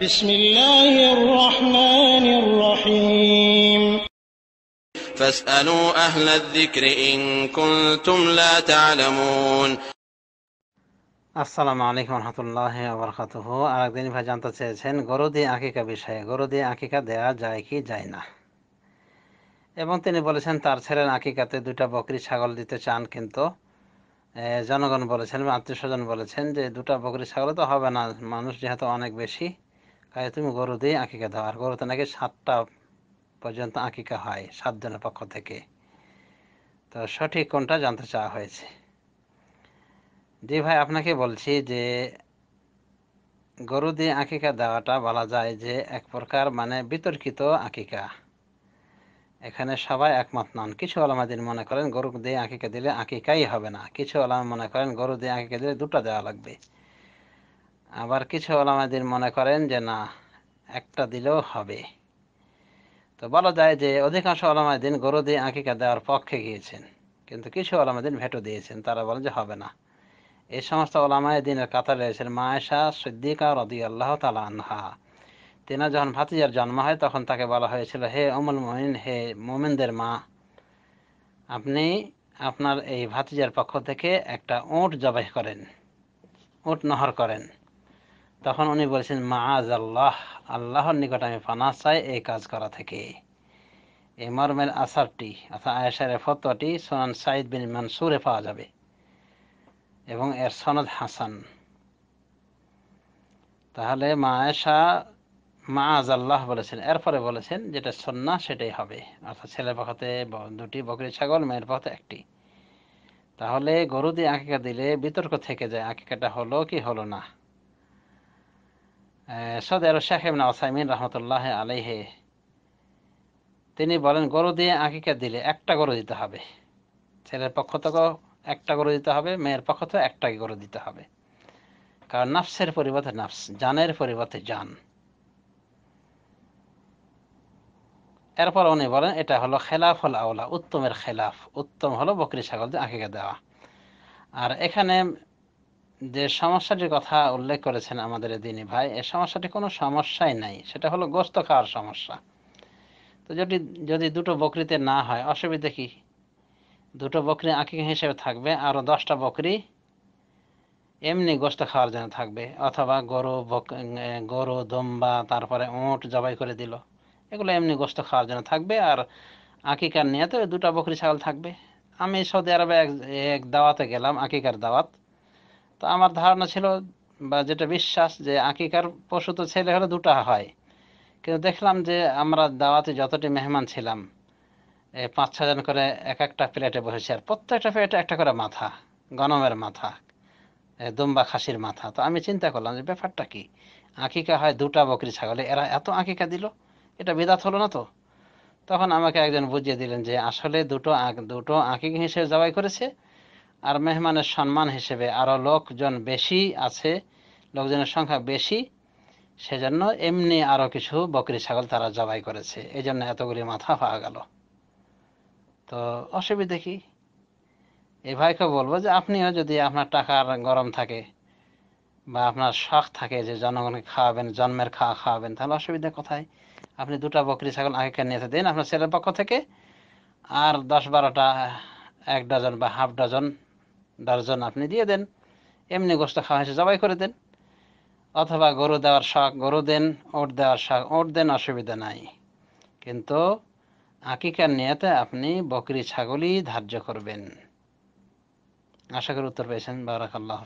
بسم الله الرحمن الرحيم فاسألوا أهل الذكر إن كنتم لا تعلمون আসসালামু আলাইকুম রহমতুল্লাহ আবরকাতহ আরেকদিন ভাই জানতে চেয়েছেন গরু দিয়ে আকিকা বিষয়ে গরু দিয়ে আকিকা দেওয়া যায় কি যায় না এবং তিনি বলেছেন তার ছেলের আকিকাতে দুটা বকরি ছাগল দিতে চান কিন্তু জনগণ বলেছেন আত্মীয় স্বজন বলেছেন যে দুটা বকরি ছাগল তো হবে না মানুষ যেহেতু অনেক বেশি কাজে তুমি দিয়ে আঁকিকা দাও আর গরুতে নাকি সাতটা পর্যন্ত আঁকিকা হয় সাতজনের পক্ষ থেকে তো সঠিক কোনটা জানতে চাওয়া হয়েছে জি ভাই আপনাকে বলছি যে গরু দিয়ে আঁকিকা দেওয়াটা বলা যায় যে এক প্রকার মানে বিতর্কিত আঁকিকা এখানে সবাই একমত নন কিছু আলামাদিন মনে করেন গরু দিয়ে আঁকিকা দিলে আঁকিকাই হবে না কিছু আলামা মনে করেন গরু দিয়ে আঁকিকা দিলে দুটা দেওয়া লাগবে আবার কিছু ওলামাদের মনে করেন যে না একটা দিলেও হবে তো বলা যায় যে অধিকাংশ ওলামাদিন গরু দিয়ে আঁকিকা দেওয়ার পক্ষে গিয়েছেন কিন্তু কিছু ওলামাদিন ভেটো দিয়েছেন তারা বলেন যে হবে না এই সমস্ত ওলামায় দিনের কাতারে রয়েছেন মায়েশা সিদ্দিকা রদি আল্লাহ তালা আনহা তিনি যখন ভাতিজার জন্ম হয় তখন তাকে বলা হয়েছিল হে অমুল মোমিন হে মোমিনদের মা আপনি আপনার এই ভাতিজার পক্ষ থেকে একটা উঁট জবাই করেন উঁট নহর করেন তখন উনি বলেছেন মাজ আল্লাহ আল্লাহর নিকট আমি পানা চাই এই কাজ করা থেকে এই মর্মের আসারটি অর্থাৎ আয়েশার ফতোয়াটি সোনান সাইদ বিন মানসুরে পাওয়া যাবে এবং এর সনদ হাসান তাহলে মা আয়েশা মাজ আল্লাহ বলেছেন এরপরে বলেছেন যেটা সন্না সেটাই হবে অর্থাৎ ছেলের পক্ষতে দুটি বকরি ছাগল মেয়ের পক্ষতে একটি তাহলে গরু দিয়ে আঁকিকা দিলে বিতর্ক থেকে যায় আঁকিকাটা হলো কি হলো না সদের শাহেবনা ওসাইমিন রহমতুল্লাহ আলাইহে তিনি বলেন গরু দিয়ে আঁকিকে দিলে একটা গরু দিতে হবে ছেলের পক্ষ থেকেও একটা গরু দিতে হবে মেয়ের পক্ষ থেকে একটা গরু দিতে হবে কারণ নাফসের পরিবর্তে নাফস জানের পরিবর্তে জান এরপর উনি বলেন এটা হলো খেলাফ হল আওলা উত্তমের খেলাফ উত্তম হলো বকরি ছাগল দিয়ে আঁকিকে দেওয়া আর এখানে যে সমস্যাটির কথা উল্লেখ করেছেন আমাদের দিনী ভাই এ সমস্যাটি কোনো সমস্যাই নাই সেটা হলো গোস্ত খাওয়ার সমস্যা তো যদি যদি দুটো বকরিতে না হয় অসুবিধা কি দুটো বকরি আঁকি হিসেবে থাকবে আরও দশটা বকরি এমনি গোস্ত খাওয়ার জন্য থাকবে অথবা গরু গরু দম্বা তারপরে উঁট জবাই করে দিল এগুলো এমনি গোস্ত খাওয়ার জন্য থাকবে আর আকিকার নিয়ে তো দুটা বকরি ছাগল থাকবে আমি সৌদি আরবে এক দাওয়াতে গেলাম আকিকার দাওয়াত তো আমার ধারণা ছিল বা যেটা বিশ্বাস যে আকিকার পশু তো ছেলে হলে দুটা হয় কিন্তু দেখলাম যে আমরা দাওয়াতে যতটি মেহমান ছিলাম পাঁচ ছজন করে এক একটা প্লেটে বসেছি আর প্রত্যেকটা প্লেটে একটা করে মাথা গনমের মাথা দুম্বা খাসির মাথা তো আমি চিন্তা করলাম যে ব্যাপারটা কি আঁকিকা হয় দুটা বকরি ছাগলে এরা এত আঁকিকা দিল এটা বিদাত হলো না তো তখন আমাকে একজন বুঝিয়ে দিলেন যে আসলে দুটো দুটো আঁকিক হিসেবে জবাই করেছে আর মেহমানের সম্মান হিসেবে আরও লোকজন বেশি আছে লোকজনের সংখ্যা বেশি সেজন্য এমনি আরও কিছু বকরি ছাগল তারা জবাই করেছে এই জন্য এতগুলি মাথা পাওয়া গেল তো অসুবিধে কি এই ভাইকে বলবো যে আপনিও যদি আপনার টাকার গরম থাকে বা আপনার শখ থাকে যে জনগণকে খাওয়াবেন জন্মের খাওয়া খাওয়াবেন তাহলে অসুবিধা কোথায় আপনি দুটা বকরি ছাগল আগে কিনে দিন আপনার ছেলের পক্ষ থেকে আর দশ বারোটা এক ডজন বা হাফ ডজন ডারজন আপনি দিয়ে দেন এমনি গোস্ত খাওয়া হয়েছে জবাই করে দেন অথবা গরু দেওয়ার শাক গরু দেন ওট দেওয়ার শাক ওট দেন অসুবিধা নাই কিন্তু আকিকার নিয়েতে আপনি বকরি ছাগলই ধার্য করবেন আশা করি উত্তর পেয়েছেন বারাকাল্লাহ